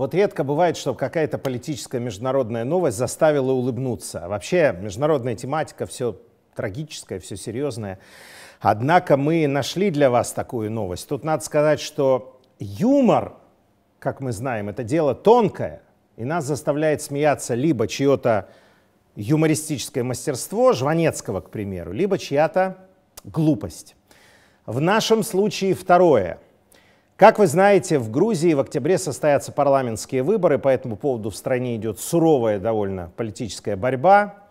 Вот редко бывает, что какая-то политическая международная новость заставила улыбнуться. Вообще международная тематика, все трагическая, все серьезная. Однако мы нашли для вас такую новость. Тут надо сказать, что юмор, как мы знаем, это дело тонкое, и нас заставляет смеяться либо чье-то юмористическое мастерство, Жванецкого, к примеру, либо чья-то глупость. В нашем случае второе – как вы знаете, в Грузии в октябре состоятся парламентские выборы, по этому поводу в стране идет суровая довольно политическая борьба.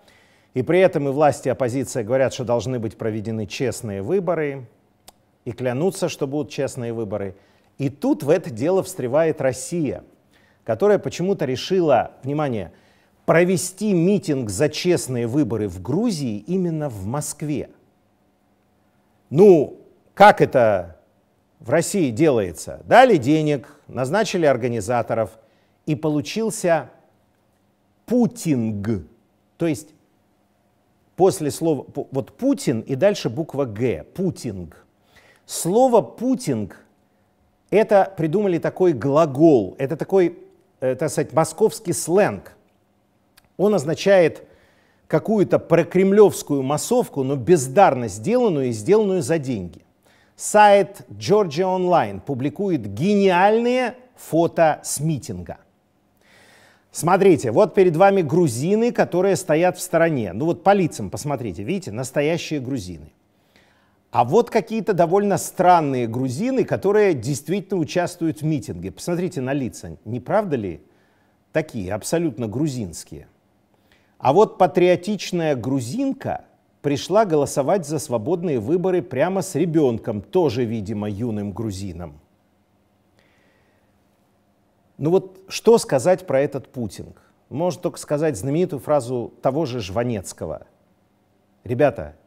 И при этом и власти, и оппозиция говорят, что должны быть проведены честные выборы, и клянутся, что будут честные выборы. И тут в это дело встревает Россия, которая почему-то решила, внимание, провести митинг за честные выборы в Грузии именно в Москве. Ну, как это в России делается. Дали денег, назначили организаторов, и получился путинг, то есть после слова вот Путин и дальше буква Г, путинг. Слово путинг это придумали такой глагол, это такой, это сказать, московский сленг. Он означает какую-то прокремлевскую массовку, но бездарно сделанную и сделанную за деньги. Сайт Georgia Online публикует гениальные фото с митинга. Смотрите, вот перед вами грузины, которые стоят в стороне. Ну вот по лицам посмотрите, видите, настоящие грузины. А вот какие-то довольно странные грузины, которые действительно участвуют в митинге. Посмотрите на лица, не правда ли? Такие, абсолютно грузинские. А вот патриотичная грузинка – пришла голосовать за свободные выборы прямо с ребенком, тоже, видимо, юным грузином. Ну вот что сказать про этот путинг? Можно только сказать знаменитую фразу того же Жванецкого. Ребята,